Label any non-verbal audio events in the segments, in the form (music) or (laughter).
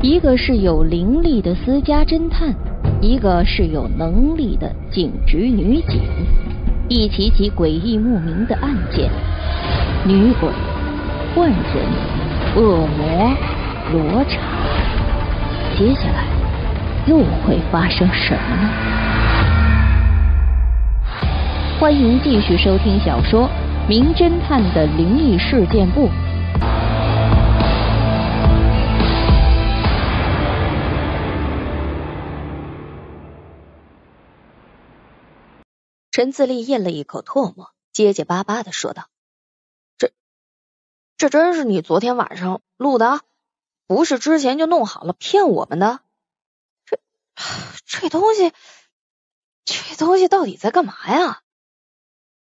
一个是有灵力的私家侦探，一个是有能力的警局女警，一起起诡异莫名的案件：女鬼、幻人、恶魔、罗刹。接下来又会发生什么呢？欢迎继续收听小说《名侦探的灵异事件簿》。陈自立咽了一口唾沫，结结巴巴的说道：“这，这真是你昨天晚上录的？不是之前就弄好了骗我们的？这这东西，这东西到底在干嘛呀？”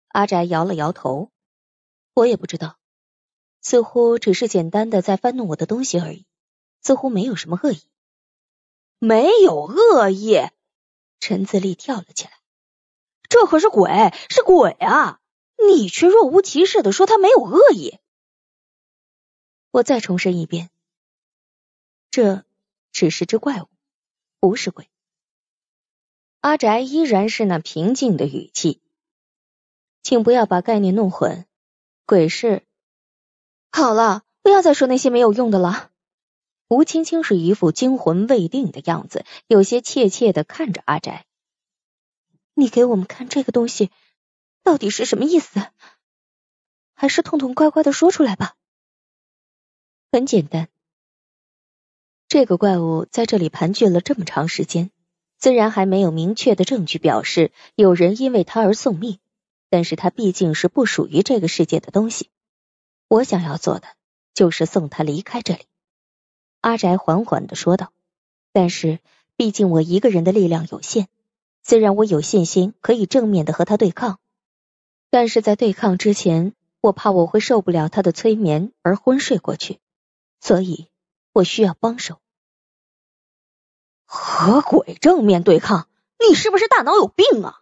阿宅摇了摇头：“我也不知道，似乎只是简单的在翻弄我的东西而已，似乎没有什么恶意，没有恶意。”陈自立跳了起来。这可是鬼，是鬼啊！你却若无其事的说他没有恶意。我再重申一遍，这只是只怪物，不是鬼。阿宅依然是那平静的语气，请不要把概念弄混。鬼是……好了，不要再说那些没有用的了。吴青青是一副惊魂未定的样子，有些怯怯的看着阿宅。你给我们看这个东西，到底是什么意思？还是痛痛快快的说出来吧。很简单，这个怪物在这里盘踞了这么长时间，虽然还没有明确的证据表示有人因为他而送命，但是他毕竟是不属于这个世界的东西。我想要做的就是送他离开这里。阿宅缓缓的说道。但是，毕竟我一个人的力量有限。虽然我有信心可以正面的和他对抗，但是在对抗之前，我怕我会受不了他的催眠而昏睡过去，所以我需要帮手。和鬼正面对抗，你是不是大脑有病？啊？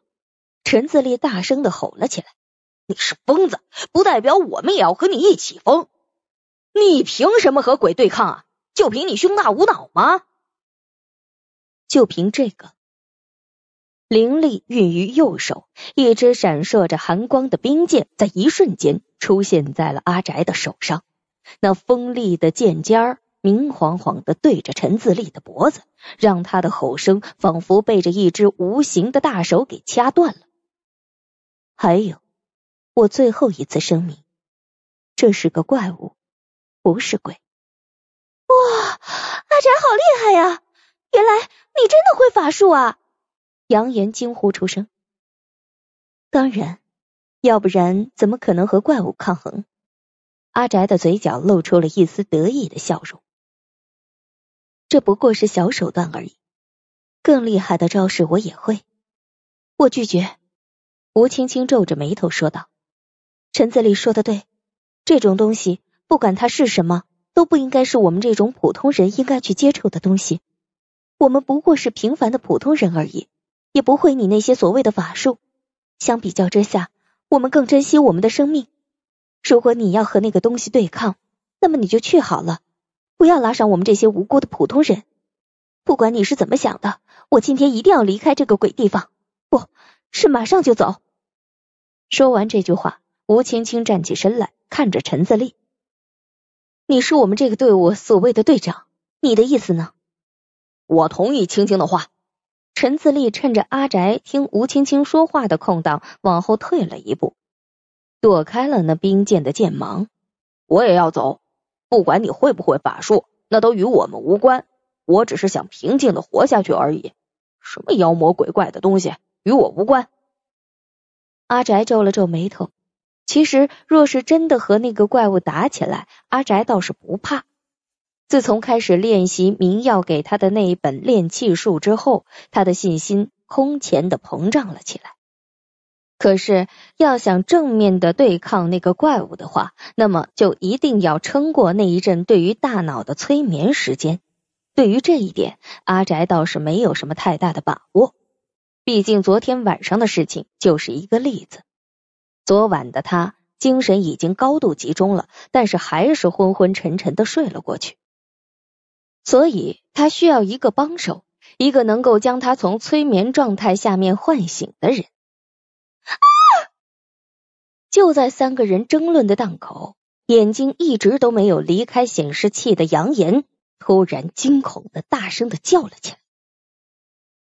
陈自立大声的吼了起来：“你是疯子，不代表我们也要和你一起疯。你凭什么和鬼对抗？啊？就凭你胸大无脑吗？就凭这个？”灵力运于右手，一支闪烁着寒光的冰剑在一瞬间出现在了阿宅的手上。那锋利的剑尖明晃晃的对着陈自立的脖子，让他的吼声仿佛被着一只无形的大手给掐断了。还有，我最后一次声明，这是个怪物，不是鬼。哇，阿宅好厉害呀！原来你真的会法术啊！扬言惊呼出声，当然，要不然怎么可能和怪物抗衡？阿宅的嘴角露出了一丝得意的笑容。这不过是小手段而已，更厉害的招式我也会。我拒绝。吴青青皱着眉头说道：“陈子立说的对，这种东西，不管它是什么，都不应该是我们这种普通人应该去接触的东西。我们不过是平凡的普通人而已。”也不会你那些所谓的法术，相比较之下，我们更珍惜我们的生命。如果你要和那个东西对抗，那么你就去好了，不要拉上我们这些无辜的普通人。不管你是怎么想的，我今天一定要离开这个鬼地方，不是马上就走。说完这句话，吴青青站起身来，看着陈自立：“你是我们这个队伍所谓的队长，你的意思呢？”我同意青青的话。陈自立趁着阿宅听吴青青说话的空档，往后退了一步，躲开了那冰剑的剑芒。我也要走，不管你会不会法术，那都与我们无关。我只是想平静的活下去而已。什么妖魔鬼怪的东西，与我无关。阿宅皱了皱眉头。其实，若是真的和那个怪物打起来，阿宅倒是不怕。自从开始练习明耀给他的那一本炼气术之后，他的信心空前的膨胀了起来。可是，要想正面的对抗那个怪物的话，那么就一定要撑过那一阵对于大脑的催眠时间。对于这一点，阿宅倒是没有什么太大的把握。毕竟昨天晚上的事情就是一个例子。昨晚的他精神已经高度集中了，但是还是昏昏沉沉的睡了过去。所以他需要一个帮手，一个能够将他从催眠状态下面唤醒的人。就在三个人争论的档口，眼睛一直都没有离开显示器的杨岩突然惊恐的大声的叫了起来：“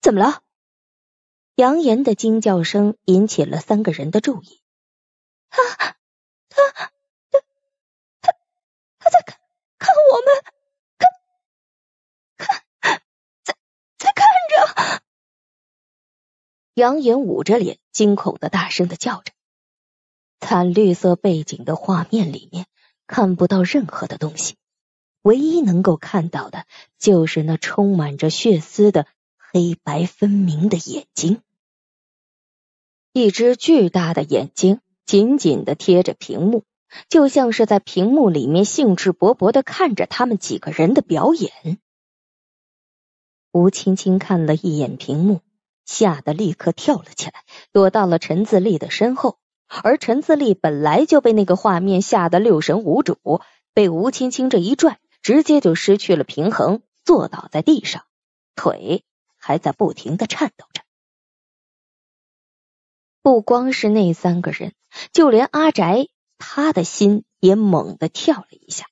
怎么了？”杨岩的惊叫声引起了三个人的注意。杨言捂着脸，惊恐的大声的叫着。惨绿色背景的画面里面看不到任何的东西，唯一能够看到的就是那充满着血丝的黑白分明的眼睛。一只巨大的眼睛紧紧的贴着屏幕，就像是在屏幕里面兴致勃勃的看着他们几个人的表演。吴青青看了一眼屏幕。吓得立刻跳了起来，躲到了陈自立的身后。而陈自立本来就被那个画面吓得六神无主，被吴青青这一拽，直接就失去了平衡，坐倒在地上，腿还在不停的颤抖着。不光是那三个人，就连阿宅，他的心也猛地跳了一下。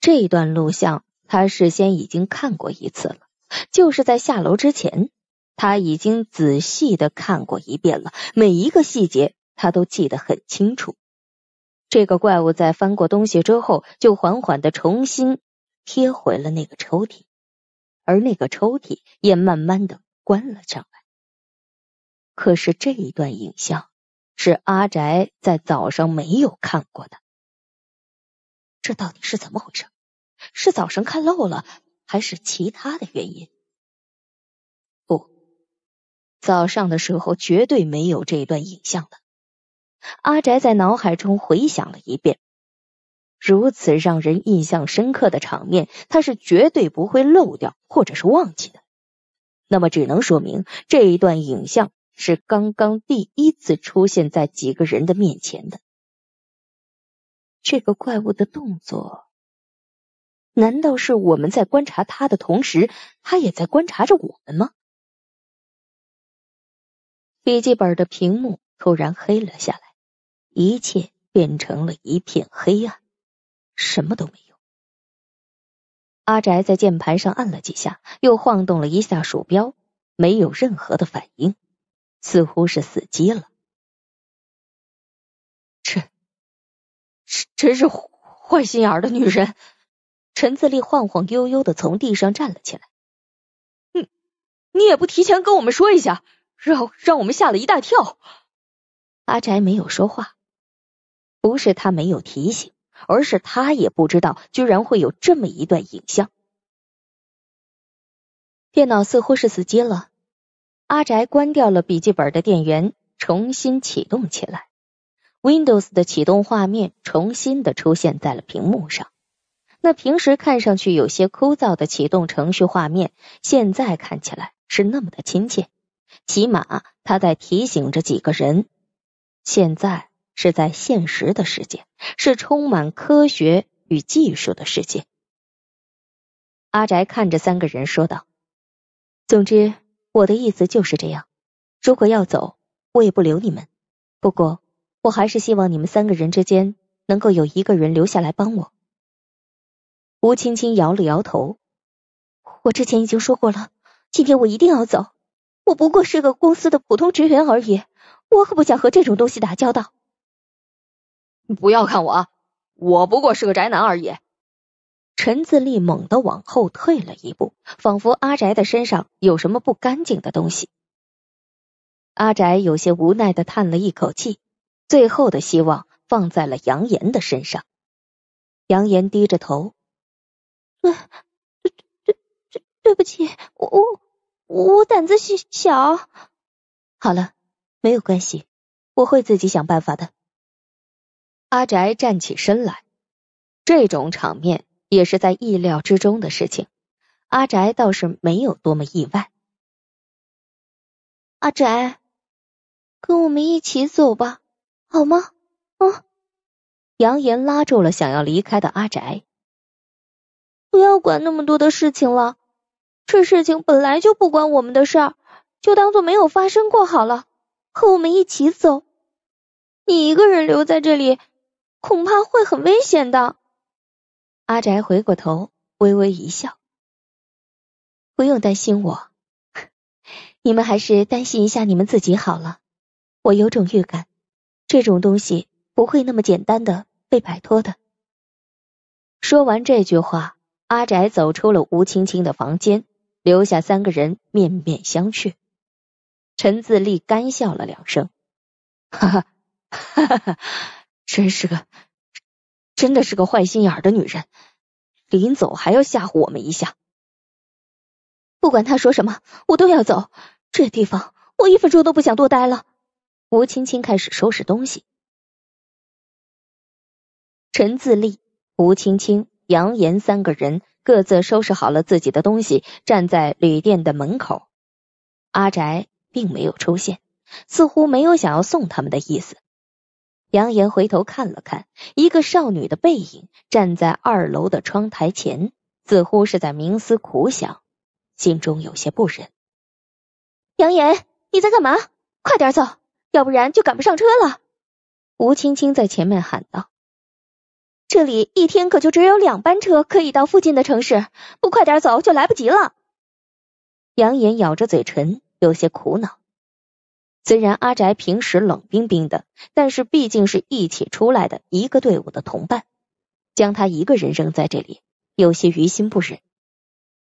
这段录像，他事先已经看过一次了。就是在下楼之前，他已经仔细的看过一遍了，每一个细节他都记得很清楚。这个怪物在翻过东西之后，就缓缓的重新贴回了那个抽屉，而那个抽屉也慢慢的关了上来。可是这一段影像是阿宅在早上没有看过的，这到底是怎么回事？是早上看漏了？还是其他的原因？不，早上的时候绝对没有这段影像的。阿宅在脑海中回想了一遍，如此让人印象深刻的场面，他是绝对不会漏掉或者是忘记的。那么，只能说明这一段影像是刚刚第一次出现在几个人的面前的。这个怪物的动作。难道是我们在观察他的同时，他也在观察着我们吗？笔记本的屏幕突然黑了下来，一切变成了一片黑暗，什么都没有。阿宅在键盘上按了几下，又晃动了一下鼠标，没有任何的反应，似乎是死机了。这，真是坏心眼的女人。陈自立晃晃悠悠的从地上站了起来。你你也不提前跟我们说一下，让让我们吓了一大跳。阿宅没有说话，不是他没有提醒，而是他也不知道，居然会有这么一段影像。电脑似乎是死机了，阿宅关掉了笔记本的电源，重新启动起来。Windows 的启动画面重新的出现在了屏幕上。那平时看上去有些枯燥的启动程序画面，现在看起来是那么的亲切。起码他在提醒着几个人：现在是在现实的世界，是充满科学与技术的世界。阿宅看着三个人说道：“总之，我的意思就是这样。如果要走，我也不留你们。不过，我还是希望你们三个人之间能够有一个人留下来帮我。”吴青青摇了摇头，我之前已经说过了，今天我一定要走。我不过是个公司的普通职员而已，我可不想和这种东西打交道。不要看我，我不过是个宅男而已。陈自立猛地往后退了一步，仿佛阿宅的身上有什么不干净的东西。阿宅有些无奈的叹了一口气，最后的希望放在了杨岩的身上。杨岩低着头。对，对对对，对不起，我我我胆子小。好了，没有关系，我会自己想办法的。阿宅站起身来，这种场面也是在意料之中的事情，阿宅倒是没有多么意外。阿宅，跟我们一起走吧，好吗？啊！扬言拉住了想要离开的阿宅。不要管那么多的事情了，这事情本来就不关我们的事儿，就当做没有发生过好了。和我们一起走，你一个人留在这里，恐怕会很危险的。阿宅回过头，微微一笑，不用担心我，(laughs) 你们还是担心一下你们自己好了。我有种预感，这种东西不会那么简单的被摆脱的。说完这句话。阿宅走出了吴青青的房间，留下三个人面面相觑。陈自立干笑了两声，哈哈哈哈哈，(laughs) 真是个，真的是个坏心眼的女人，临走还要吓唬我们一下。不管他说什么，我都要走，这地方我一分钟都不想多待了。吴青青开始收拾东西。陈自立，吴青青。杨岩三个人各自收拾好了自己的东西，站在旅店的门口。阿宅并没有出现，似乎没有想要送他们的意思。杨岩回头看了看，一个少女的背影站在二楼的窗台前，似乎是在冥思苦想，心中有些不忍。杨岩，你在干嘛？快点走，要不然就赶不上车了。吴青青在前面喊道。这里一天可就只有两班车可以到附近的城市，不快点走就来不及了。杨岩咬着嘴唇，有些苦恼。虽然阿宅平时冷冰冰的，但是毕竟是一起出来的一个队伍的同伴，将他一个人扔在这里，有些于心不忍。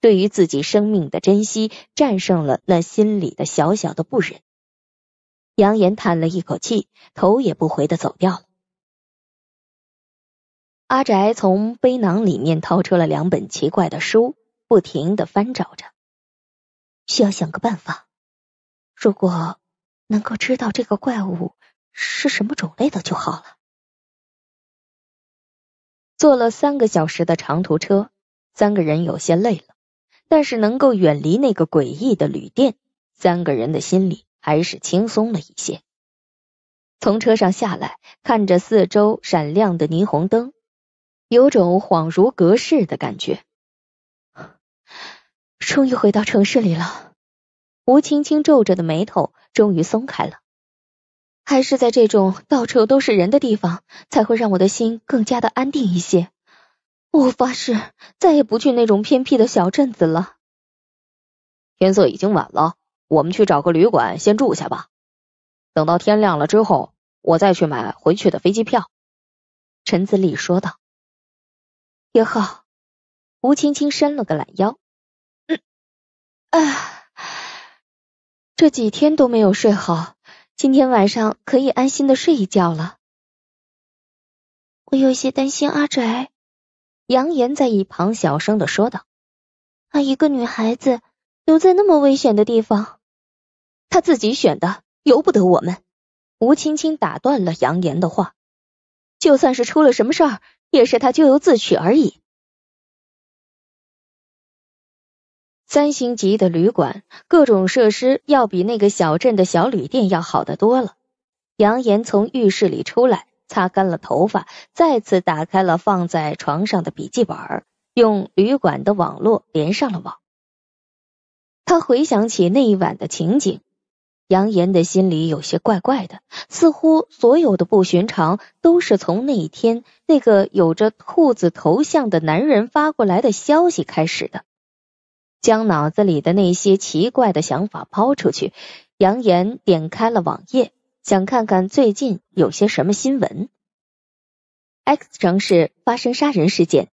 对于自己生命的珍惜，战胜了那心里的小小的不忍。杨岩叹了一口气，头也不回的走掉了。阿宅从背囊里面掏出了两本奇怪的书，不停的翻找着。需要想个办法，如果能够知道这个怪物是什么种类的就好了。坐了三个小时的长途车，三个人有些累了，但是能够远离那个诡异的旅店，三个人的心里还是轻松了一些。从车上下来，看着四周闪亮的霓虹灯。有种恍如隔世的感觉，终于回到城市里了。吴青青皱着的眉头终于松开了。还是在这种到处都是人的地方，才会让我的心更加的安定一些。我发誓再也不去那种偏僻的小镇子了。天色已经晚了，我们去找个旅馆先住下吧。等到天亮了之后，我再去买回去的飞机票。陈子立说道。也好，吴青青伸了个懒腰，嗯，这几天都没有睡好，今天晚上可以安心的睡一觉了。我有些担心阿宅，杨言在一旁小声的说道：“一个女孩子留在那么危险的地方，她自己选的，由不得我们。”吴青青打断了杨言的话：“就算是出了什么事儿。”也是他咎由自取而已。三星级的旅馆，各种设施要比那个小镇的小旅店要好得多了。杨言从浴室里出来，擦干了头发，再次打开了放在床上的笔记本，用旅馆的网络连上了网。他回想起那一晚的情景。杨言的心里有些怪怪的，似乎所有的不寻常都是从那一天那个有着兔子头像的男人发过来的消息开始的。将脑子里的那些奇怪的想法抛出去，杨言点开了网页，想看看最近有些什么新闻。X 城市发生杀人事件，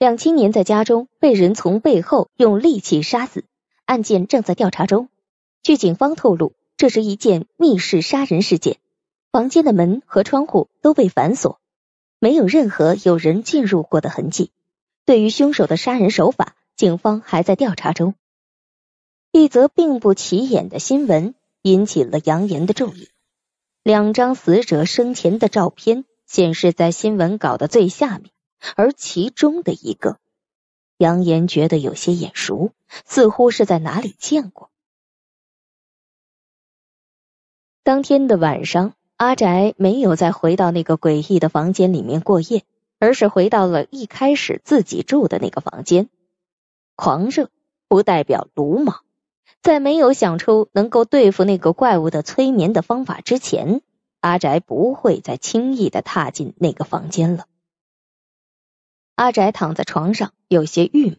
两青年在家中被人从背后用利器杀死，案件正在调查中。据警方透露。这是一件密室杀人事件，房间的门和窗户都被反锁，没有任何有人进入过的痕迹。对于凶手的杀人手法，警方还在调查中。一则并不起眼的新闻引起了杨岩的注意，两张死者生前的照片显示在新闻稿的最下面，而其中的一个，杨岩觉得有些眼熟，似乎是在哪里见过。当天的晚上，阿宅没有再回到那个诡异的房间里面过夜，而是回到了一开始自己住的那个房间。狂热不代表鲁莽，在没有想出能够对付那个怪物的催眠的方法之前，阿宅不会再轻易的踏进那个房间了。阿宅躺在床上，有些郁闷。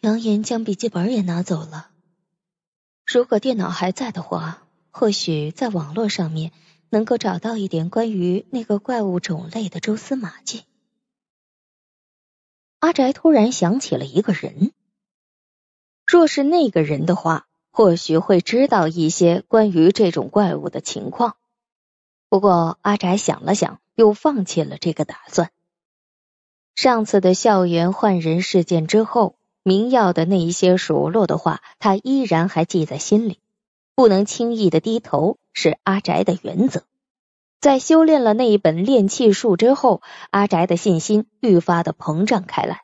扬言将笔记本也拿走了，如果电脑还在的话。或许在网络上面能够找到一点关于那个怪物种类的蛛丝马迹。阿宅突然想起了一个人，若是那个人的话，或许会知道一些关于这种怪物的情况。不过，阿宅想了想，又放弃了这个打算。上次的校园换人事件之后，明耀的那一些数落的话，他依然还记在心里。不能轻易的低头是阿宅的原则。在修炼了那一本炼气术之后，阿宅的信心愈发的膨胀开来。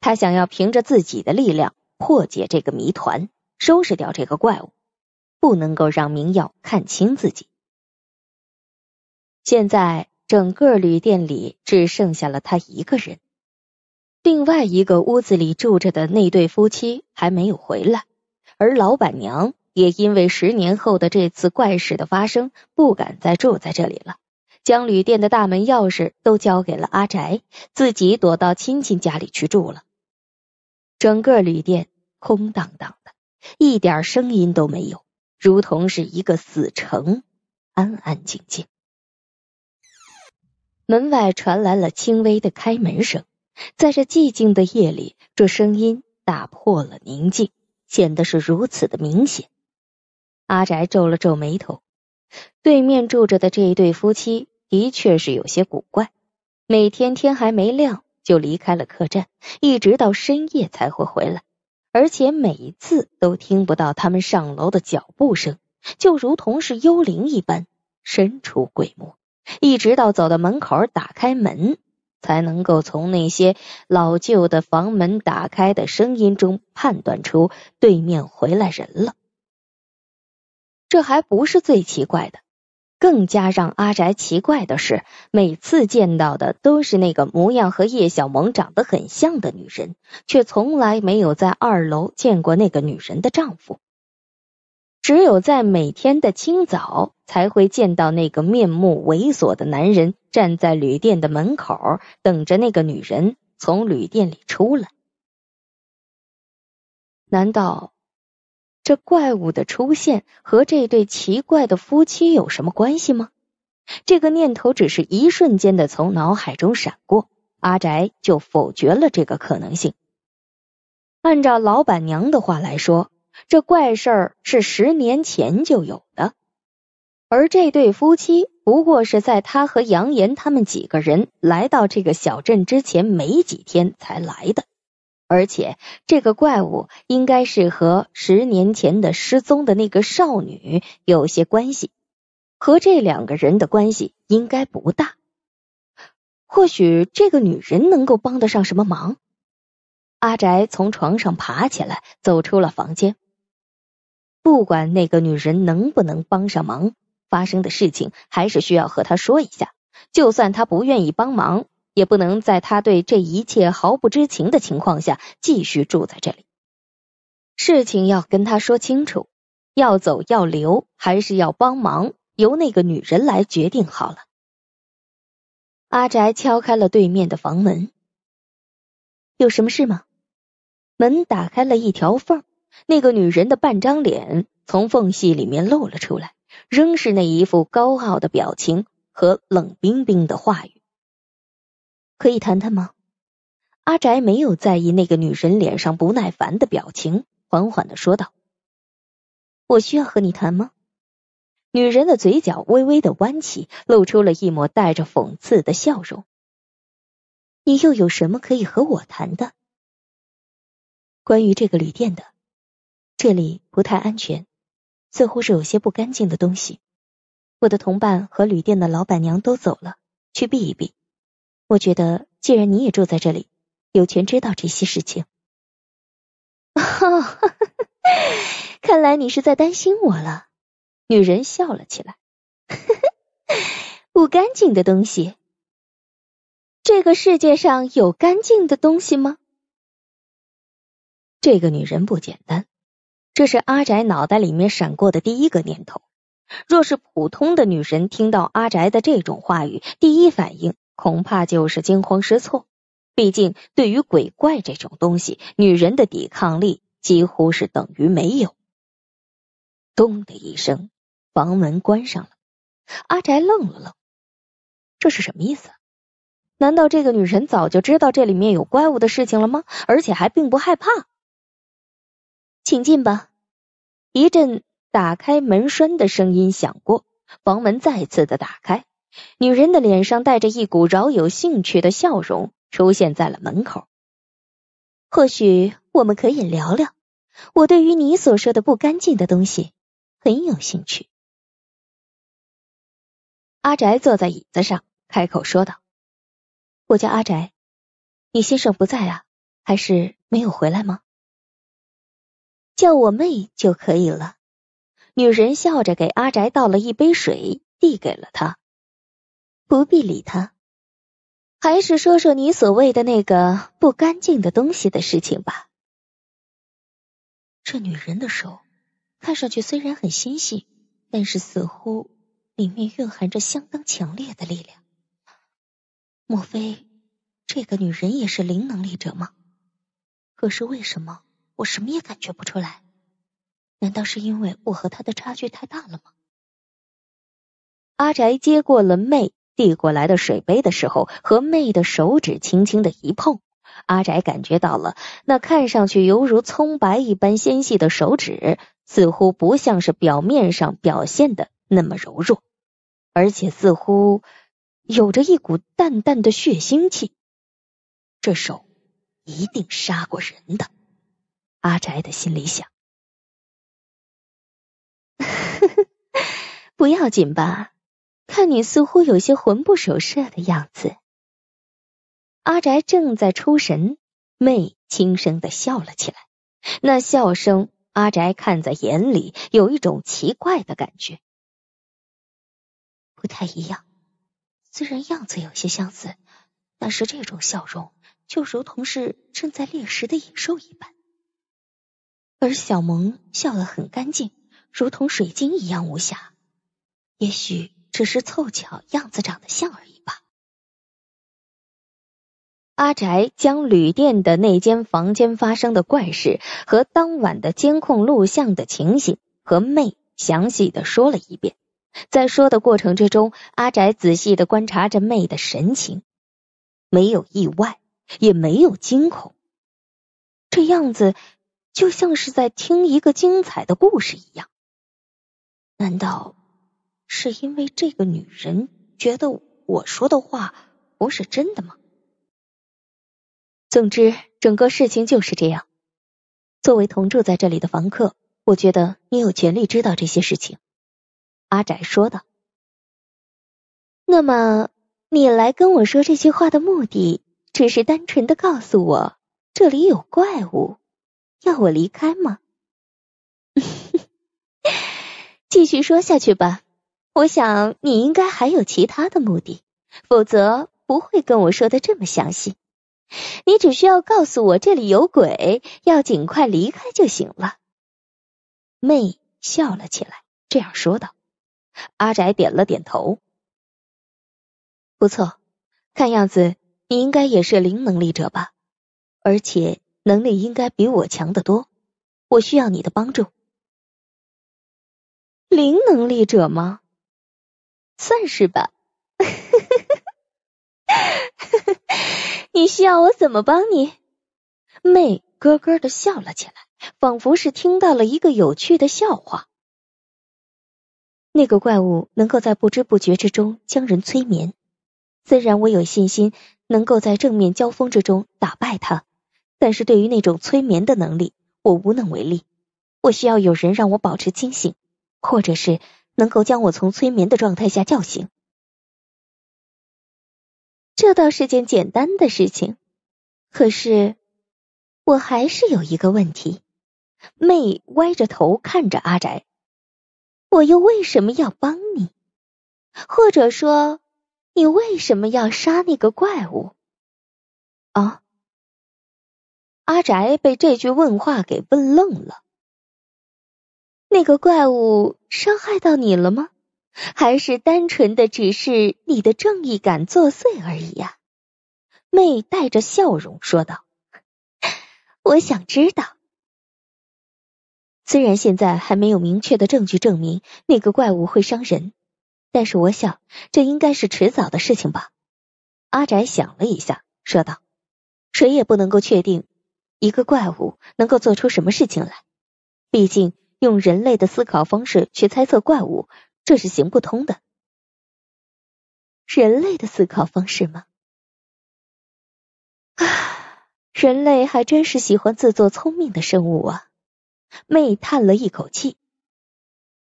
他想要凭着自己的力量破解这个谜团，收拾掉这个怪物，不能够让明耀看清自己。现在整个旅店里只剩下了他一个人，另外一个屋子里住着的那对夫妻还没有回来，而老板娘。也因为十年后的这次怪事的发生，不敢再住在这里了。将旅店的大门钥匙都交给了阿宅，自己躲到亲戚家里去住了。整个旅店空荡荡的，一点声音都没有，如同是一个死城，安安静静。门外传来了轻微的开门声，在这寂静的夜里，这声音打破了宁静，显得是如此的明显。阿宅皱了皱眉头，对面住着的这一对夫妻的确是有些古怪。每天天还没亮就离开了客栈，一直到深夜才会回来，而且每一次都听不到他们上楼的脚步声，就如同是幽灵一般，神出鬼没。一直到走到门口打开门，才能够从那些老旧的房门打开的声音中判断出对面回来人了。这还不是最奇怪的，更加让阿宅奇怪的是，每次见到的都是那个模样和叶小萌长得很像的女人，却从来没有在二楼见过那个女人的丈夫，只有在每天的清早才会见到那个面目猥琐的男人站在旅店的门口，等着那个女人从旅店里出来。难道？这怪物的出现和这对奇怪的夫妻有什么关系吗？这个念头只是一瞬间的从脑海中闪过，阿宅就否决了这个可能性。按照老板娘的话来说，这怪事儿是十年前就有的，而这对夫妻不过是在他和杨岩他们几个人来到这个小镇之前没几天才来的。而且这个怪物应该是和十年前的失踪的那个少女有些关系，和这两个人的关系应该不大。或许这个女人能够帮得上什么忙？阿宅从床上爬起来，走出了房间。不管那个女人能不能帮上忙，发生的事情还是需要和她说一下。就算她不愿意帮忙。也不能在他对这一切毫不知情的情况下继续住在这里。事情要跟他说清楚，要走要留还是要帮忙，由那个女人来决定好了。阿宅敲开了对面的房门，有什么事吗？门打开了一条缝，那个女人的半张脸从缝隙里面露了出来，仍是那一副高傲的表情和冷冰冰的话语。可以谈谈吗？阿宅没有在意那个女人脸上不耐烦的表情，缓缓的说道：“我需要和你谈吗？”女人的嘴角微微的弯起，露出了一抹带着讽刺的笑容。“你又有什么可以和我谈的？”关于这个旅店的，这里不太安全，似乎是有些不干净的东西。我的同伴和旅店的老板娘都走了，去避一避。我觉得，既然你也住在这里，有权知道这些事情。(laughs) 看来你是在担心我了。女人笑了起来，(laughs) 不干净的东西，这个世界上有干净的东西吗？这个女人不简单，这是阿宅脑袋里面闪过的第一个念头。若是普通的女人听到阿宅的这种话语，第一反应。恐怕就是惊慌失措。毕竟对于鬼怪这种东西，女人的抵抗力几乎是等于没有。咚的一声，房门关上了。阿宅愣了愣，这是什么意思？难道这个女人早就知道这里面有怪物的事情了吗？而且还并不害怕？请进吧。一阵打开门栓的声音响过，房门再次的打开。女人的脸上带着一股饶有兴趣的笑容，出现在了门口。或许我们可以聊聊，我对于你所说的不干净的东西很有兴趣。阿宅坐在椅子上，开口说道：“我叫阿宅，你先生不在啊，还是没有回来吗？”叫我妹就可以了。女人笑着给阿宅倒了一杯水，递给了他。不必理他，还是说说你所谓的那个不干净的东西的事情吧。这女人的手看上去虽然很纤细，但是似乎里面蕴含着相当强烈的力量。莫非这个女人也是灵能力者吗？可是为什么我什么也感觉不出来？难道是因为我和她的差距太大了吗？阿宅接过了妹。递过来的水杯的时候，和妹的手指轻轻的一碰，阿宅感觉到了那看上去犹如葱白一般纤细的手指，似乎不像是表面上表现的那么柔弱，而且似乎有着一股淡淡的血腥气。这手一定杀过人的，阿宅的心里想。(laughs) 不要紧吧？看你似乎有些魂不守舍的样子，阿宅正在出神，妹轻声的笑了起来。那笑声，阿宅看在眼里，有一种奇怪的感觉。不太一样，虽然样子有些相似，但是这种笑容就如同是正在猎食的野兽一般。而小萌笑得很干净，如同水晶一样无瑕，也许。只是凑巧样子长得像而已吧。阿宅将旅店的那间房间发生的怪事和当晚的监控录像的情形和妹详细的说了一遍，在说的过程之中，阿宅仔细的观察着妹的神情，没有意外，也没有惊恐，这样子就像是在听一个精彩的故事一样，难道？是因为这个女人觉得我说的话不是真的吗？总之，整个事情就是这样。作为同住在这里的房客，我觉得你有权利知道这些事情。阿宅说道。那么，你来跟我说这些话的目的，只是单纯的告诉我这里有怪物，要我离开吗？(laughs) 继续说下去吧。我想你应该还有其他的目的，否则不会跟我说的这么详细。你只需要告诉我这里有鬼，要尽快离开就行了。妹笑了起来，这样说道。阿宅点了点头。不错，看样子你应该也是零能力者吧？而且能力应该比我强得多。我需要你的帮助。零能力者吗？算是吧，你需要我怎么帮你？妹咯咯的笑了起来，仿佛是听到了一个有趣的笑话。那个怪物能够在不知不觉之中将人催眠，虽然我有信心能够在正面交锋之中打败他，但是对于那种催眠的能力，我无能为力。我需要有人让我保持清醒，或者是……能够将我从催眠的状态下叫醒，这倒是件简单的事情。可是，我还是有一个问题。妹歪着头看着阿宅，我又为什么要帮你？或者说，你为什么要杀那个怪物？哦，阿宅被这句问话给问愣了。那个怪物伤害到你了吗？还是单纯的只是你的正义感作祟而已呀？妹带着笑容说道：“我想知道。虽然现在还没有明确的证据证明那个怪物会伤人，但是我想这应该是迟早的事情吧。”阿宅想了一下，说道：“谁也不能够确定一个怪物能够做出什么事情来，毕竟……”用人类的思考方式去猜测怪物，这是行不通的。人类的思考方式吗？(sighs) 人类还真是喜欢自作聪明的生物啊！妹叹了一口气，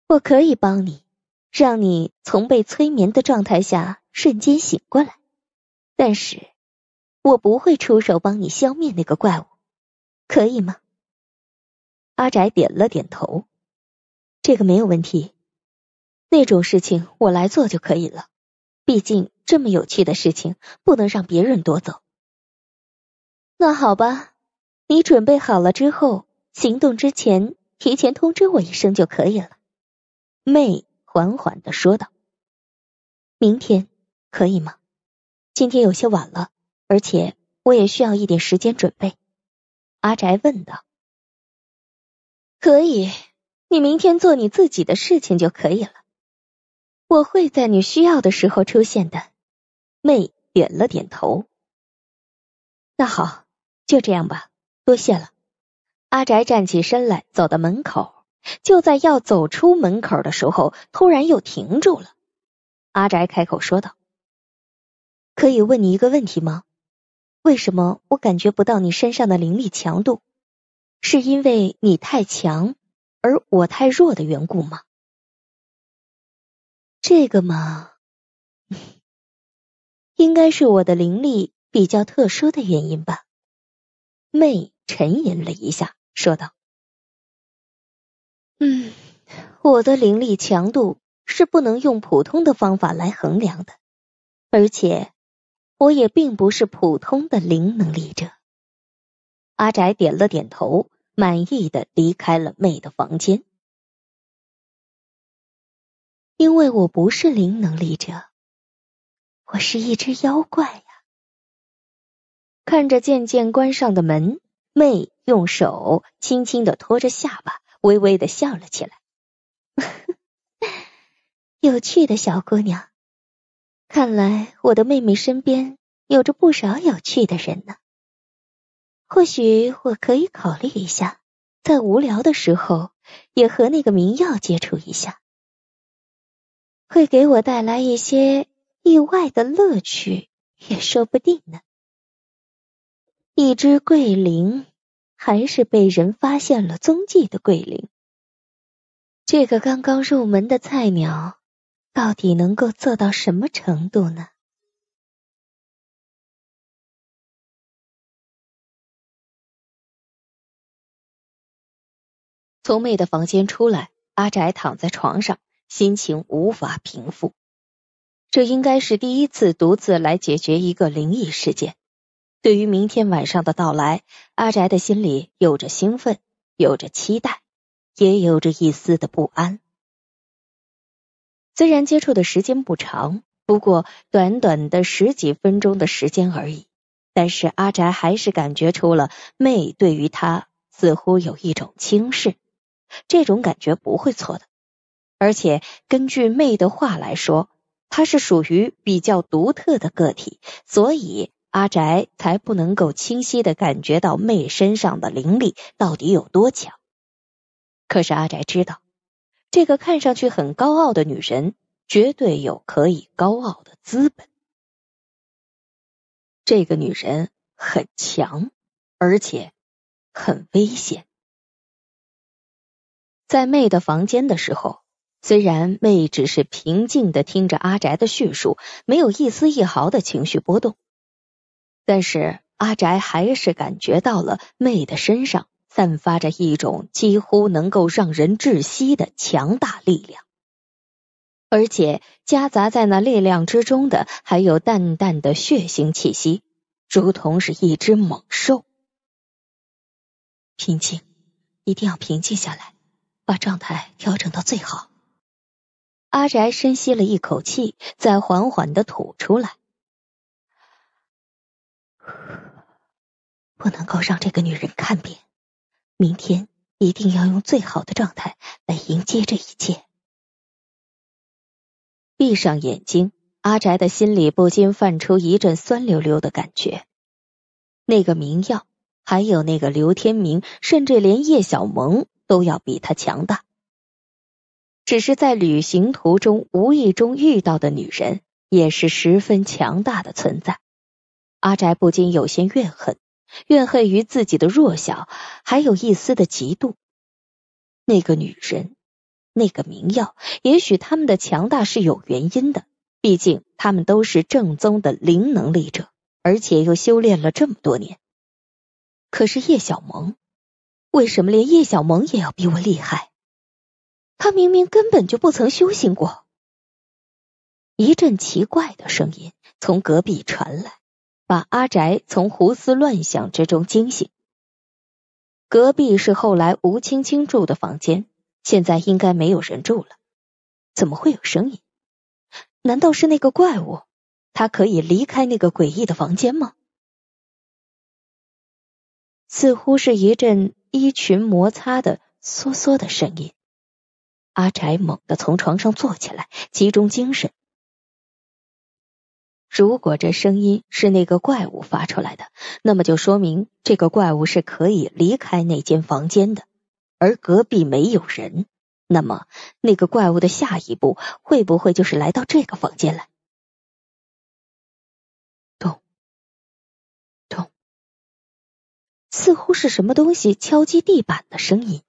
我可以帮你，让你从被催眠的状态下瞬间醒过来，但是我不会出手帮你消灭那个怪物，可以吗？阿宅点了点头，这个没有问题，那种事情我来做就可以了。毕竟这么有趣的事情，不能让别人夺走。那好吧，你准备好了之后，行动之前提前通知我一声就可以了。”妹缓缓的说道，“明天可以吗？今天有些晚了，而且我也需要一点时间准备。”阿宅问道。可以，你明天做你自己的事情就可以了。我会在你需要的时候出现的。妹点了点头。那好，就这样吧。多谢了。阿宅站起身来，走到门口，就在要走出门口的时候，突然又停住了。阿宅开口说道：“可以问你一个问题吗？为什么我感觉不到你身上的灵力强度？”是因为你太强而我太弱的缘故吗？这个嘛，应该是我的灵力比较特殊的原因吧。妹沉吟了一下，说道：“嗯，我的灵力强度是不能用普通的方法来衡量的，而且我也并不是普通的灵能力者。”阿宅点了点头，满意的离开了妹的房间。因为我不是灵能力者，我是一只妖怪呀！看着渐渐关上的门，妹用手轻轻的托着下巴，微微的笑了起来。(laughs) 有趣的小姑娘，看来我的妹妹身边有着不少有趣的人呢。或许我可以考虑一下，在无聊的时候也和那个明药接触一下，会给我带来一些意外的乐趣，也说不定呢。一只桂林，还是被人发现了踪迹的桂林，这个刚刚入门的菜鸟，到底能够做到什么程度呢？从妹的房间出来，阿宅躺在床上，心情无法平复。这应该是第一次独自来解决一个灵异事件。对于明天晚上的到来，阿宅的心里有着兴奋，有着期待，也有着一丝的不安。虽然接触的时间不长，不过短短的十几分钟的时间而已，但是阿宅还是感觉出了妹对于他似乎有一种轻视。这种感觉不会错的，而且根据妹的话来说，她是属于比较独特的个体，所以阿宅才不能够清晰的感觉到妹身上的灵力到底有多强。可是阿宅知道，这个看上去很高傲的女人，绝对有可以高傲的资本。这个女人很强，而且很危险。在妹的房间的时候，虽然妹只是平静的听着阿宅的叙述，没有一丝一毫的情绪波动，但是阿宅还是感觉到了妹的身上散发着一种几乎能够让人窒息的强大力量，而且夹杂在那力量之中的还有淡淡的血腥气息，如同是一只猛兽。平静，一定要平静下来。把状态调整到最好。阿宅深吸了一口气，再缓缓的吐出来。不能够让这个女人看扁，明天一定要用最好的状态来迎接这一切。闭上眼睛，阿宅的心里不禁泛出一阵酸溜溜的感觉。那个明耀，还有那个刘天明，甚至连叶小萌。都要比他强大，只是在旅行途中无意中遇到的女人也是十分强大的存在。阿宅不禁有些怨恨，怨恨于自己的弱小，还有一丝的嫉妒。那个女人，那个明耀，也许他们的强大是有原因的，毕竟他们都是正宗的灵能力者，而且又修炼了这么多年。可是叶小萌。为什么连叶小萌也要比我厉害？他明明根本就不曾修行过。一阵奇怪的声音从隔壁传来，把阿宅从胡思乱想之中惊醒。隔壁是后来吴青青住的房间，现在应该没有人住了。怎么会有声音？难道是那个怪物？他可以离开那个诡异的房间吗？似乎是一阵衣裙摩擦的嗦嗦的声音，阿宅猛地从床上坐起来，集中精神。如果这声音是那个怪物发出来的，那么就说明这个怪物是可以离开那间房间的，而隔壁没有人。那么，那个怪物的下一步会不会就是来到这个房间来？似乎是什么东西敲击地板的声音，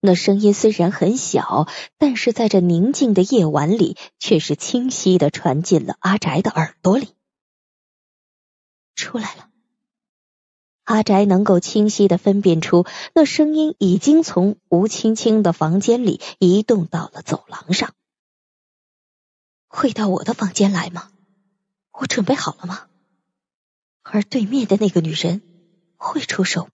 那声音虽然很小，但是在这宁静的夜晚里，却是清晰的传进了阿宅的耳朵里。出来了，阿宅能够清晰的分辨出那声音已经从吴青青的房间里移动到了走廊上。会到我的房间来吗？我准备好了吗？而对面的那个女人。会出手吗？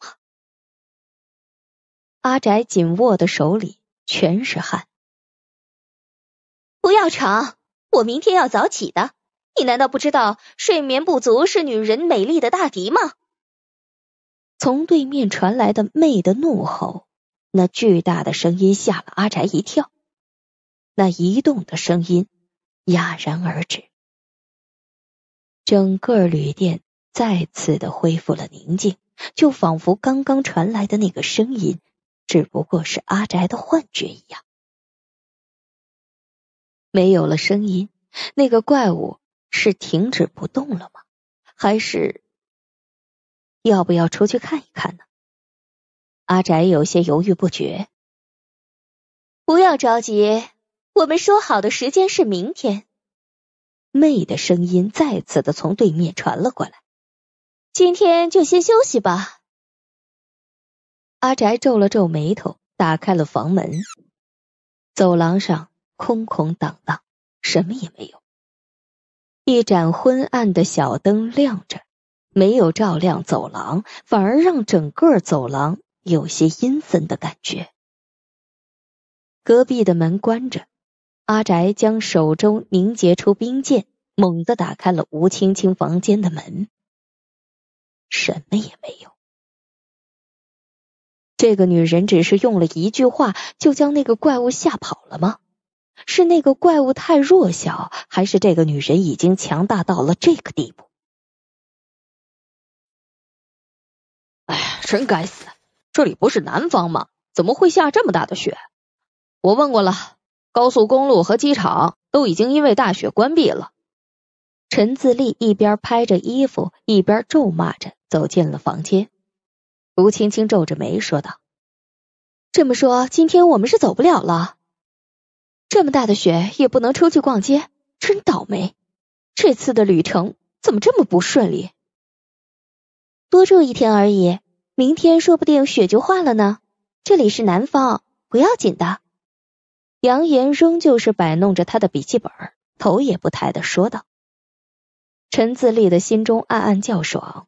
阿宅紧握的手里全是汗。不要吵，我明天要早起的。你难道不知道睡眠不足是女人美丽的大敌吗？从对面传来的妹的怒吼，那巨大的声音吓了阿宅一跳。那移动的声音戛然而止，整个旅店。再次的恢复了宁静，就仿佛刚刚传来的那个声音只不过是阿宅的幻觉一样。没有了声音，那个怪物是停止不动了吗？还是要不要出去看一看呢？阿宅有些犹豫不决。不要着急，我们说好的时间是明天。妹的声音再次的从对面传了过来。今天就先休息吧。阿宅皱了皱眉头，打开了房门。走廊上空空荡荡，什么也没有。一盏昏暗的小灯亮着，没有照亮走廊，反而让整个走廊有些阴森的感觉。隔壁的门关着，阿宅将手中凝结出冰剑，猛地打开了吴青青房间的门。什么也没有。这个女人只是用了一句话就将那个怪物吓跑了吗？是那个怪物太弱小，还是这个女人已经强大到了这个地步？哎，真该死！这里不是南方吗？怎么会下这么大的雪？我问过了，高速公路和机场都已经因为大雪关闭了。陈自立一边拍着衣服，一边咒骂着走进了房间。吴青青皱着眉说道：“这么说，今天我们是走不了了。这么大的雪，也不能出去逛街，真倒霉。这次的旅程怎么这么不顺利？多住一天而已，明天说不定雪就化了呢。这里是南方，不要紧的。”杨言仍旧是摆弄着他的笔记本，头也不抬的说道。陈自立的心中暗暗叫爽。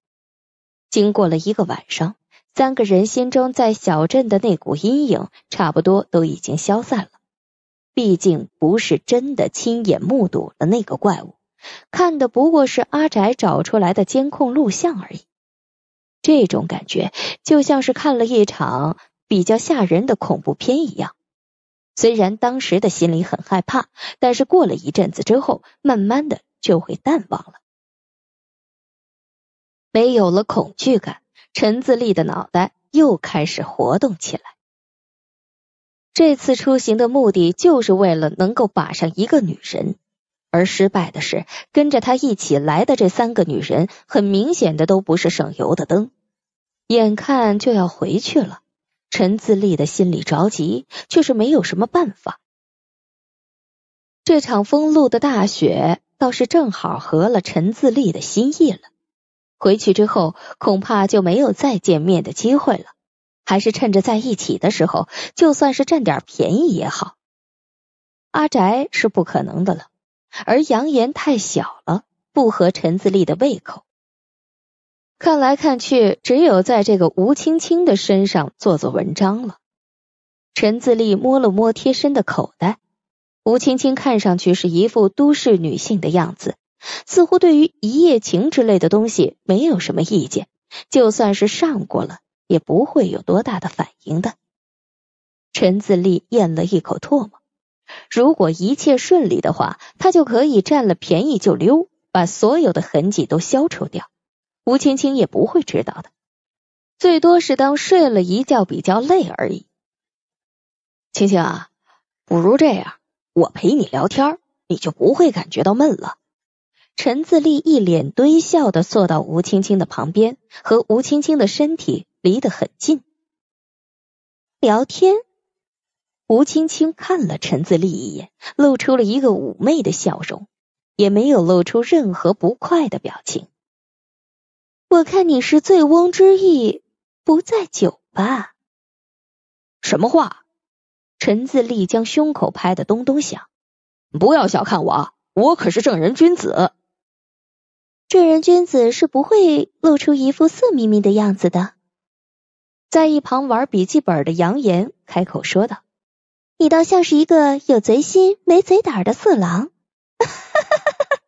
经过了一个晚上，三个人心中在小镇的那股阴影差不多都已经消散了。毕竟不是真的亲眼目睹了那个怪物，看的不过是阿宅找出来的监控录像而已。这种感觉就像是看了一场比较吓人的恐怖片一样。虽然当时的心里很害怕，但是过了一阵子之后，慢慢的就会淡忘了。没有了恐惧感，陈自立的脑袋又开始活动起来。这次出行的目的就是为了能够把上一个女人，而失败的是，跟着他一起来的这三个女人，很明显的都不是省油的灯。眼看就要回去了，陈自立的心里着急，却是没有什么办法。这场封路的大雪倒是正好合了陈自立的心意了。回去之后，恐怕就没有再见面的机会了。还是趁着在一起的时候，就算是占点便宜也好。阿宅是不可能的了，而扬言太小了，不合陈自立的胃口。看来看去，只有在这个吴青青的身上做做文章了。陈自立摸了摸贴身的口袋，吴青青看上去是一副都市女性的样子。似乎对于一夜情之类的东西没有什么意见，就算是上过了，也不会有多大的反应的。陈自立咽了一口唾沫，如果一切顺利的话，他就可以占了便宜就溜，把所有的痕迹都消除掉，吴青青也不会知道的，最多是当睡了一觉比较累而已。青青，啊，不如这样，我陪你聊天，你就不会感觉到闷了。陈自立一脸堆笑的坐到吴青青的旁边，和吴青青的身体离得很近。聊天，吴青青看了陈自立一眼，露出了一个妩媚的笑容，也没有露出任何不快的表情。我看你是醉翁之意不在酒吧。什么话？陈自立将胸口拍得咚咚响。不要小看我，我可是正人君子。正人君子是不会露出一副色眯眯的样子的。在一旁玩笔记本的杨言开口说道：“你倒像是一个有贼心没贼胆的色狼。(laughs) ”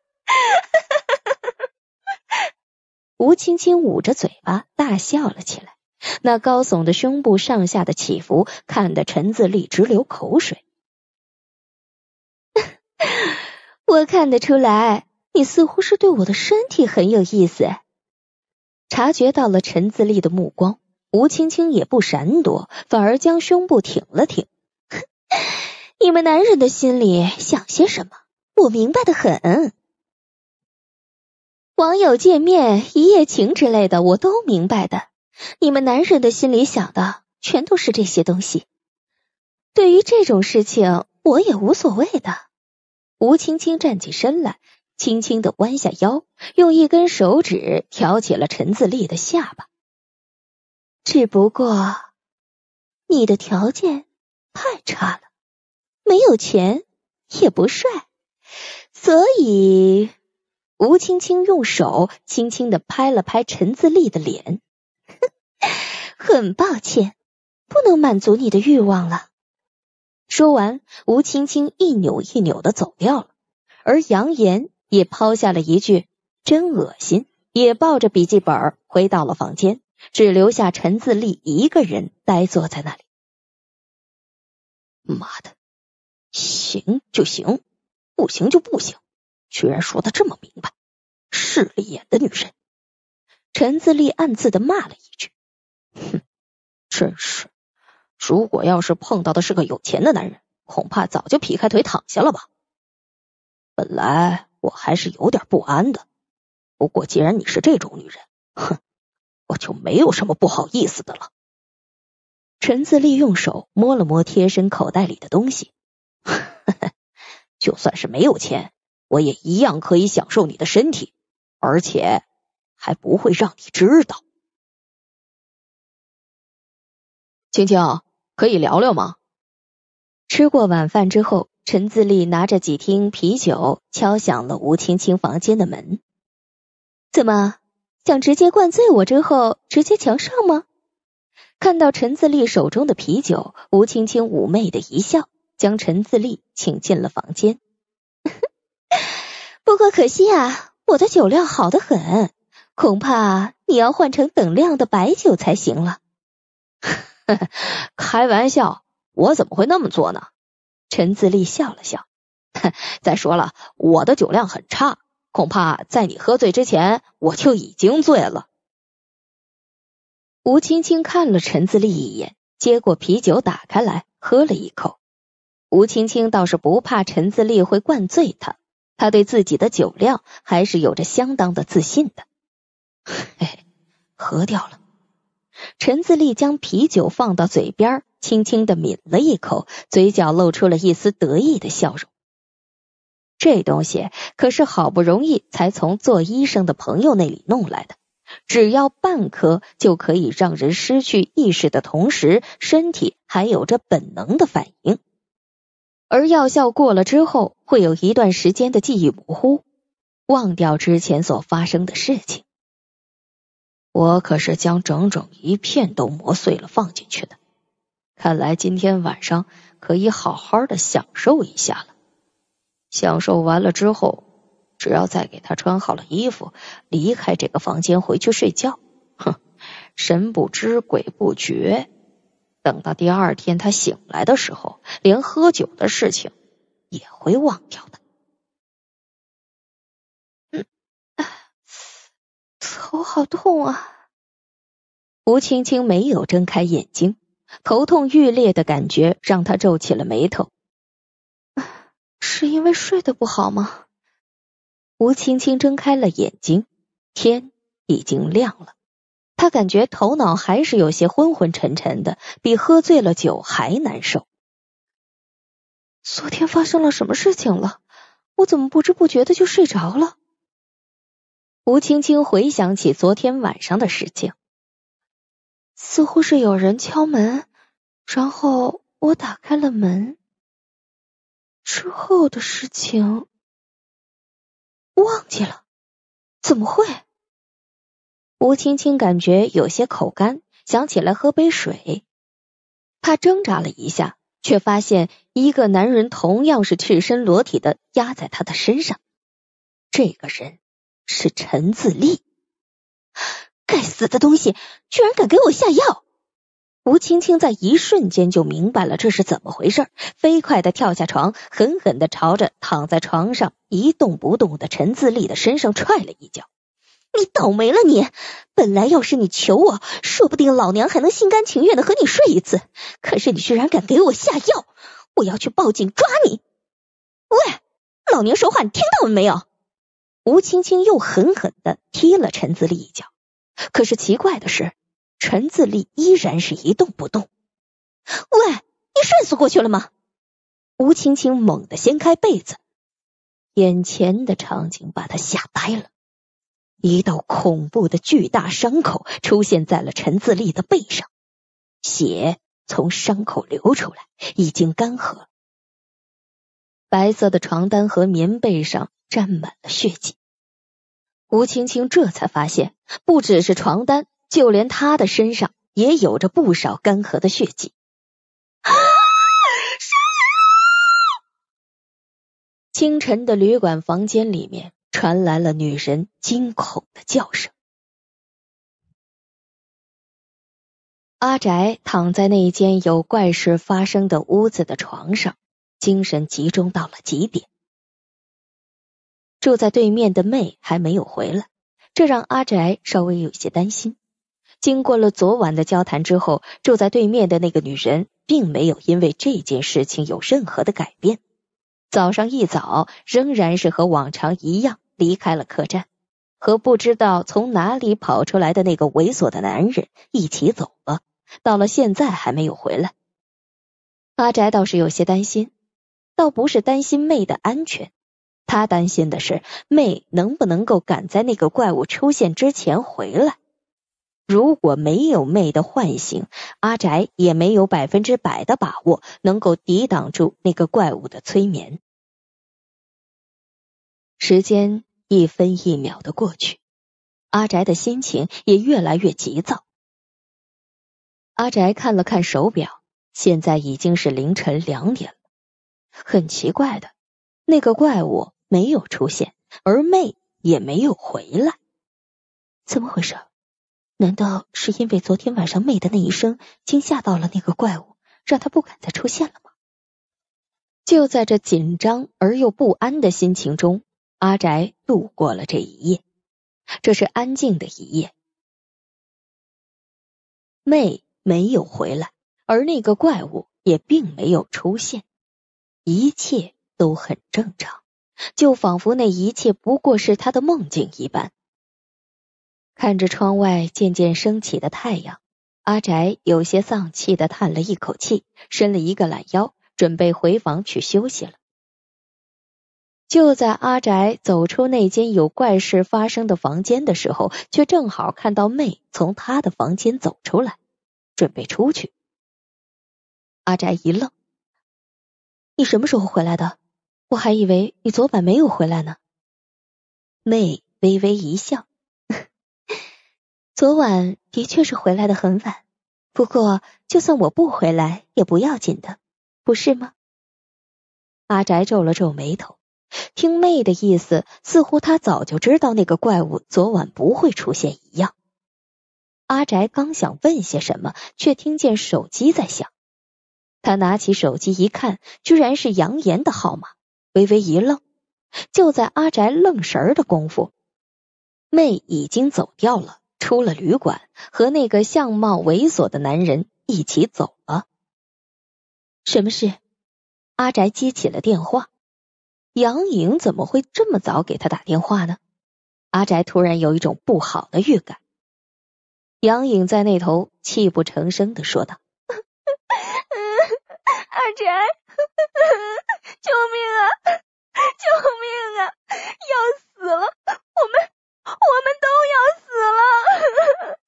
吴青青捂着嘴巴大笑了起来，那高耸的胸部上下的起伏，看得陈自立直流口水。(laughs) 我看得出来。你似乎是对我的身体很有意思。察觉到了陈自立的目光，吴青青也不闪躲，反而将胸部挺了挺。你们男人的心里想些什么，我明白的很。网友见面一夜情之类的，我都明白的。你们男人的心里想的，全都是这些东西。对于这种事情，我也无所谓的。吴青青站起身来。轻轻的弯下腰，用一根手指挑起了陈自立的下巴。只不过，你的条件太差了，没有钱也不帅，所以吴青青用手轻轻的拍了拍陈自立的脸，(laughs) 很抱歉，不能满足你的欲望了。说完，吴青青一扭一扭的走掉了，而杨言。也抛下了一句“真恶心”，也抱着笔记本回到了房间，只留下陈自立一个人呆坐在那里。妈的，行就行，不行就不行，居然说的这么明白，势利眼的女人。陈自立暗自的骂了一句：“哼，真是……如果要是碰到的是个有钱的男人，恐怕早就劈开腿躺下了吧。”本来。我还是有点不安的，不过既然你是这种女人，哼，我就没有什么不好意思的了。陈自立用手摸了摸贴身口袋里的东西，呵呵，就算是没有钱，我也一样可以享受你的身体，而且还不会让你知道。青青，可以聊聊吗？吃过晚饭之后。陈自立拿着几听啤酒，敲响了吴青青房间的门。怎么想直接灌醉我之后直接强上吗？看到陈自立手中的啤酒，吴青青妩媚的一笑，将陈自立请进了房间。不过可惜啊，我的酒量好的很，恐怕你要换成等量的白酒才行了。(laughs) 开玩笑，我怎么会那么做呢？陈自立笑了笑，再说了，我的酒量很差，恐怕在你喝醉之前，我就已经醉了。吴青青看了陈自立一眼，接过啤酒打开来喝了一口。吴青青倒是不怕陈自立会灌醉他，他对自己的酒量还是有着相当的自信的。嘿嘿，喝掉了。陈自立将啤酒放到嘴边。轻轻的抿了一口，嘴角露出了一丝得意的笑容。这东西可是好不容易才从做医生的朋友那里弄来的，只要半颗就可以让人失去意识的同时，身体还有着本能的反应。而药效过了之后，会有一段时间的记忆模糊，忘掉之前所发生的事情。我可是将整整一片都磨碎了放进去的。看来今天晚上可以好好的享受一下了。享受完了之后，只要再给他穿好了衣服，离开这个房间，回去睡觉。哼，神不知鬼不觉。等到第二天他醒来的时候，连喝酒的事情也会忘掉的。嗯，头好痛。啊！吴青青没有睁开眼睛。头痛欲裂的感觉让他皱起了眉头，是因为睡得不好吗？吴青青睁开了眼睛，天已经亮了，他感觉头脑还是有些昏昏沉沉的，比喝醉了酒还难受。昨天发生了什么事情了？我怎么不知不觉的就睡着了？吴青青回想起昨天晚上的事情。似乎是有人敲门，然后我打开了门。之后的事情忘记了，怎么会？吴青青感觉有些口干，想起来喝杯水。她挣扎了一下，却发现一个男人同样是赤身裸体的压在她的身上。这个人是陈自立。该死的东西，居然敢给我下药！吴青青在一瞬间就明白了这是怎么回事，飞快的跳下床，狠狠的朝着躺在床上一动不动的陈自立的身上踹了一脚。你倒霉了！你本来要是你求我，说不定老娘还能心甘情愿的和你睡一次。可是你居然敢给我下药！我要去报警抓你！喂，老娘说话你听到了没有？吴青青又狠狠的踢了陈自立一脚。可是奇怪的是，陈自立依然是一动不动。喂，你睡死过去了吗？吴青青猛地掀开被子，眼前的场景把她吓呆了。一道恐怖的巨大伤口出现在了陈自立的背上，血从伤口流出来，已经干涸白色的床单和棉被上沾满了血迹。吴青青这才发现，不只是床单，就连她的身上也有着不少干涸的血迹。清晨的旅馆房间里面传来了女人惊恐的叫声。阿宅躺在那间有怪事发生的屋子的床上，精神集中到了极点。住在对面的妹还没有回来，这让阿宅稍微有些担心。经过了昨晚的交谈之后，住在对面的那个女人并没有因为这件事情有任何的改变。早上一早，仍然是和往常一样离开了客栈，和不知道从哪里跑出来的那个猥琐的男人一起走了。到了现在还没有回来，阿宅倒是有些担心，倒不是担心妹的安全。他担心的是，妹能不能够赶在那个怪物出现之前回来。如果没有妹的唤醒，阿宅也没有百分之百的把握能够抵挡住那个怪物的催眠。时间一分一秒的过去，阿宅的心情也越来越急躁。阿宅看了看手表，现在已经是凌晨两点了。很奇怪的，那个怪物。没有出现，而妹也没有回来，怎么回事？难道是因为昨天晚上妹的那一声惊吓到了那个怪物，让他不敢再出现了吗？就在这紧张而又不安的心情中，阿宅度过了这一夜。这是安静的一夜，妹没有回来，而那个怪物也并没有出现，一切都很正常。就仿佛那一切不过是他的梦境一般。看着窗外渐渐升起的太阳，阿宅有些丧气的叹了一口气，伸了一个懒腰，准备回房去休息了。就在阿宅走出那间有怪事发生的房间的时候，却正好看到妹从他的房间走出来，准备出去。阿宅一愣：“你什么时候回来的？”我还以为你昨晚没有回来呢。妹微微一笑，(laughs) 昨晚的确是回来的很晚。不过就算我不回来也不要紧的，不是吗？阿宅皱了皱眉头，听妹的意思，似乎他早就知道那个怪物昨晚不会出现一样。阿宅刚想问些什么，却听见手机在响。他拿起手机一看，居然是杨言的号码。微微一愣，就在阿宅愣神的功夫，妹已经走掉了，出了旅馆，和那个相貌猥琐的男人一起走了。什么事？阿宅接起了电话，杨颖怎么会这么早给他打电话呢？阿宅突然有一种不好的预感。杨颖在那头泣不成声的说道：(laughs) “二宅。(laughs) ”救命啊！救命啊！要死了！我们我们都要死了！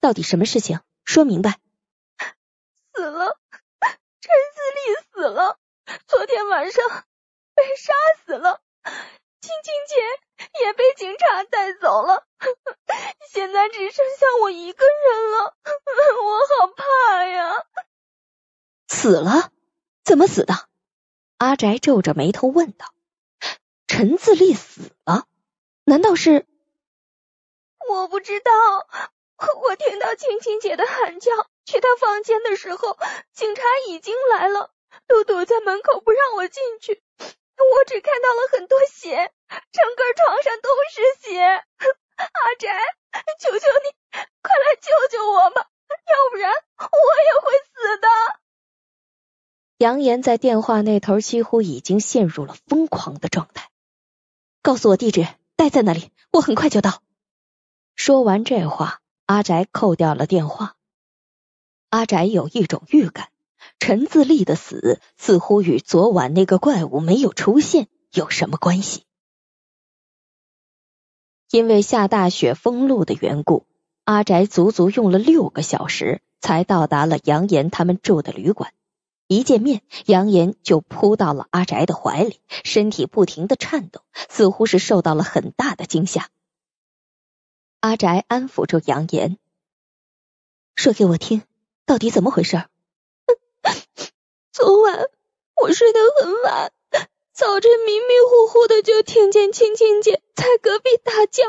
到底什么事情？说明白！死了，陈思丽死了，昨天晚上被杀死了，青青姐也被警察带走了，现在只剩下我一个人了，我好怕呀！死了。怎么死的？阿宅皱着眉头问道。陈自立死了？难道是？我不知道。我听到青青姐的喊叫，去她房间的时候，警察已经来了，都躲在门口不让我进去。我只看到了很多血，整个床上都是血。(laughs) 阿宅，求求你，快来！扬言在电话那头几乎已经陷入了疯狂的状态，告诉我地址，待在那里，我很快就到。说完这话，阿宅扣掉了电话。阿宅有一种预感，陈自立的死似乎与昨晚那个怪物没有出现有什么关系。因为下大雪封路的缘故，阿宅足足用了六个小时才到达了杨岩他们住的旅馆。一见面，杨言就扑到了阿宅的怀里，身体不停的颤抖，似乎是受到了很大的惊吓。阿宅安抚住杨言，说：“给我听，到底怎么回事？” (laughs) 昨晚我睡得很晚，早晨迷迷糊糊的就听见青青姐在隔壁大叫。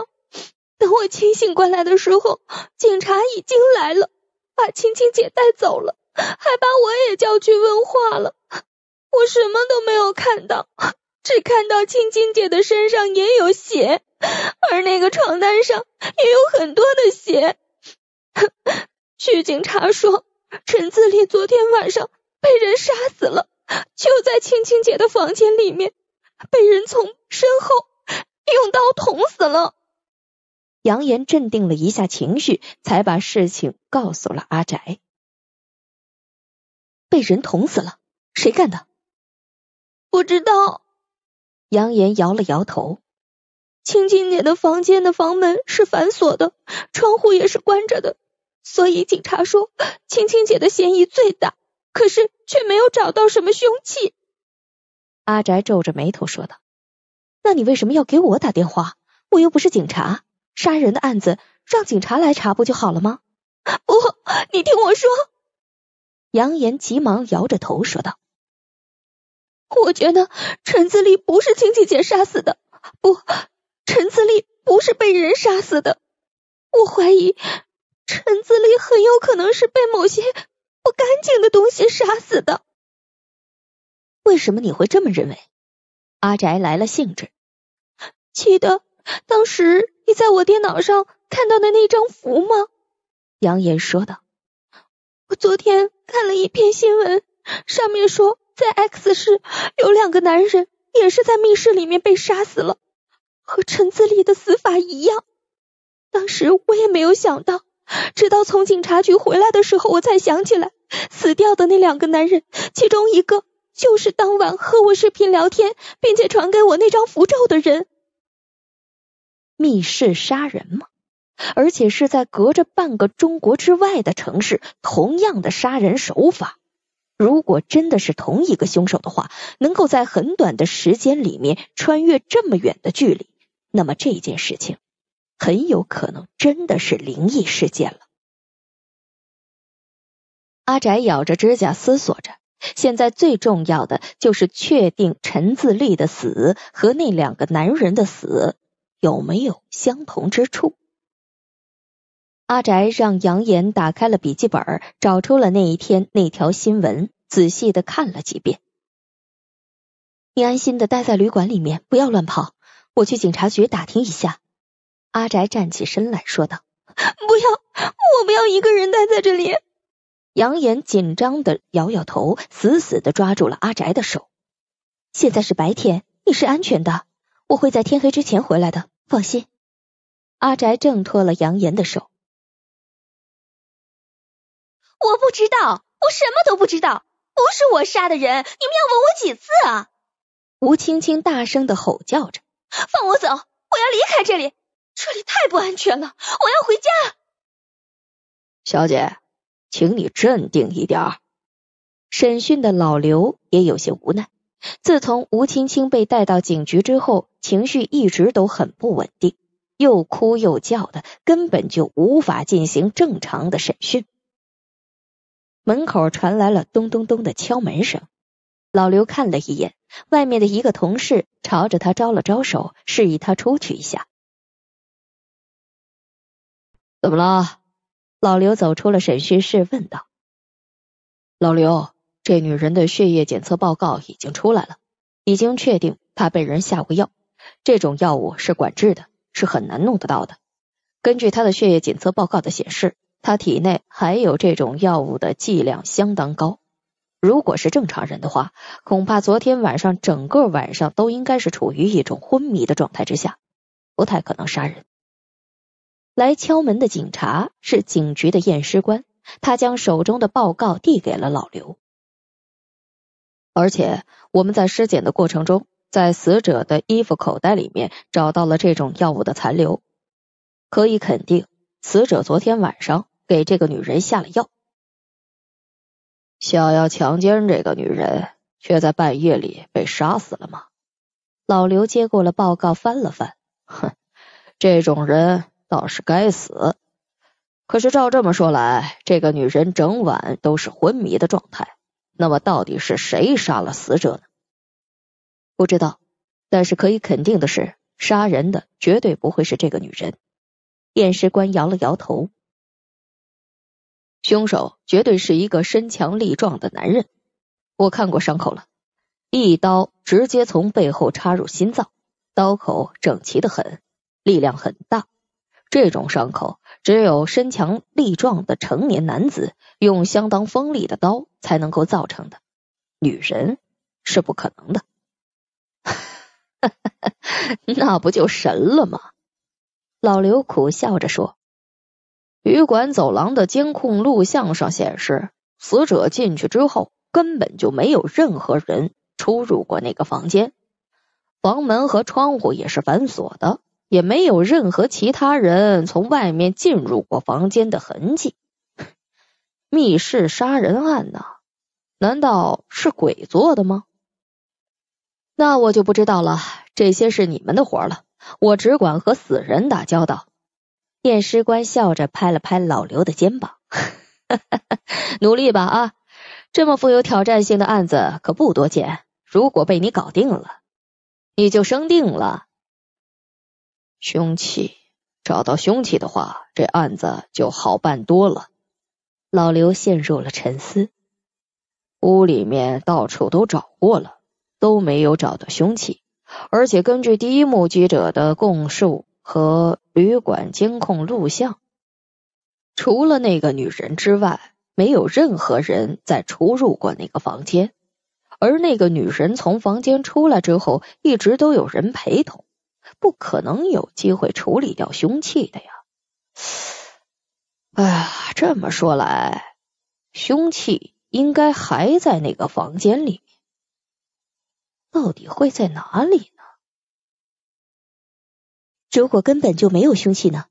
等我清醒过来的时候，警察已经来了，把青青姐带走了。还把我也叫去问话了，我什么都没有看到，只看到青青姐的身上也有血，而那个床单上也有很多的血。据警察说，陈自立昨天晚上被人杀死了，就在青青姐的房间里面，被人从身后用刀捅死了。杨言镇定了一下情绪，才把事情告诉了阿宅。被人捅死了，谁干的？不知道。杨言摇了摇头。青青姐的房间的房门是反锁的，窗户也是关着的，所以警察说青青姐的嫌疑最大。可是却没有找到什么凶器。阿宅皱着眉头说道：“那你为什么要给我打电话？我又不是警察，杀人的案子让警察来查不就好了吗？”不，你听我说。杨言急忙摇着头说道：“我觉得陈自立不是亲戚姐杀死的，不，陈自立不是被人杀死的，我怀疑陈自立很有可能是被某些不干净的东西杀死的。为什么你会这么认为？”阿宅来了兴致，记得当时你在我电脑上看到的那张符吗？”杨言说道。昨天看了一篇新闻，上面说在 X 市有两个男人也是在密室里面被杀死了，和陈自立的死法一样。当时我也没有想到，直到从警察局回来的时候，我才想起来死掉的那两个男人，其中一个就是当晚和我视频聊天并且传给我那张符咒的人。密室杀人吗？而且是在隔着半个中国之外的城市，同样的杀人手法。如果真的是同一个凶手的话，能够在很短的时间里面穿越这么远的距离，那么这件事情很有可能真的是灵异事件了。阿宅咬着指甲思索着，现在最重要的就是确定陈自立的死和那两个男人的死有没有相同之处。阿宅让杨岩打开了笔记本，找出了那一天那条新闻，仔细的看了几遍。你安心的待在旅馆里面，不要乱跑。我去警察局打听一下。阿宅站起身来说道：“不要，我不要一个人待在这里。”杨岩紧张的摇摇头，死死的抓住了阿宅的手。现在是白天，你是安全的，我会在天黑之前回来的，放心。阿宅挣脱了杨岩的手。我不知道，我什么都不知道，不是我杀的人，你们要问我几次？啊？吴青青大声的吼叫着：“放我走！我要离开这里，这里太不安全了，我要回家。”小姐，请你镇定一点。审讯的老刘也有些无奈。自从吴青青被带到警局之后，情绪一直都很不稳定，又哭又叫的，根本就无法进行正常的审讯。门口传来了咚咚咚的敲门声，老刘看了一眼外面的一个同事，朝着他招了招手，示意他出去一下。怎么了？老刘走出了审讯室，问道：“老刘，这女人的血液检测报告已经出来了，已经确定她被人下过药。这种药物是管制的，是很难弄得到的。根据她的血液检测报告的显示。”他体内还有这种药物的剂量相当高，如果是正常人的话，恐怕昨天晚上整个晚上都应该是处于一种昏迷的状态之下，不太可能杀人。来敲门的警察是警局的验尸官，他将手中的报告递给了老刘。而且我们在尸检的过程中，在死者的衣服口袋里面找到了这种药物的残留，可以肯定死者昨天晚上。给这个女人下了药，想要强奸这个女人，却在半夜里被杀死了吗？老刘接过了报告，翻了翻，哼，这种人倒是该死。可是照这么说来，这个女人整晚都是昏迷的状态，那么到底是谁杀了死者呢？不知道，但是可以肯定的是，杀人的绝对不会是这个女人。验尸官摇了摇头。凶手绝对是一个身强力壮的男人，我看过伤口了，一刀直接从背后插入心脏，刀口整齐的很，力量很大。这种伤口只有身强力壮的成年男子用相当锋利的刀才能够造成的，女人是不可能的。(laughs) 那不就神了吗？老刘苦笑着说。旅馆走廊的监控录像上显示，死者进去之后，根本就没有任何人出入过那个房间。房门和窗户也是反锁的，也没有任何其他人从外面进入过房间的痕迹。密室杀人案呢？难道是鬼做的吗？那我就不知道了。这些是你们的活了，我只管和死人打交道。验尸官笑着拍了拍老刘的肩膀：“ (laughs) 努力吧，啊，这么富有挑战性的案子可不多见。如果被你搞定了，你就生定了。”凶器找到凶器的话，这案子就好办多了。老刘陷入了沉思。屋里面到处都找过了，都没有找到凶器，而且根据第一目击者的供述和……旅馆监控录像，除了那个女人之外，没有任何人在出入过那个房间。而那个女人从房间出来之后，一直都有人陪同，不可能有机会处理掉凶器的呀。哎呀，这么说来，凶器应该还在那个房间里，到底会在哪里？如果根本就没有凶器呢？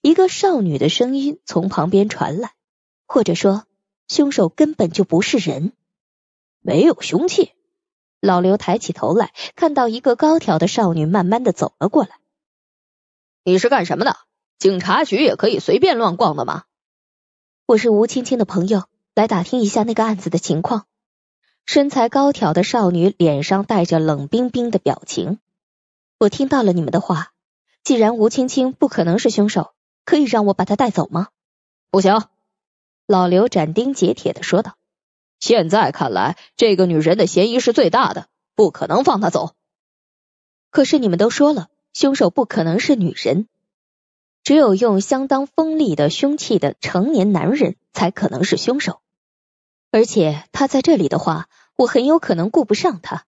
一个少女的声音从旁边传来，或者说凶手根本就不是人，没有凶器。老刘抬起头来，看到一个高挑的少女慢慢的走了过来。你是干什么的？警察局也可以随便乱逛的吗？我是吴青青的朋友，来打听一下那个案子的情况。身材高挑的少女脸上带着冷冰冰的表情。我听到了你们的话。既然吴青青不可能是凶手，可以让我把她带走吗？不行，老刘斩钉截铁的说道。现在看来，这个女人的嫌疑是最大的，不可能放她走。可是你们都说了，凶手不可能是女人，只有用相当锋利的凶器的成年男人才可能是凶手。而且他在这里的话，我很有可能顾不上他。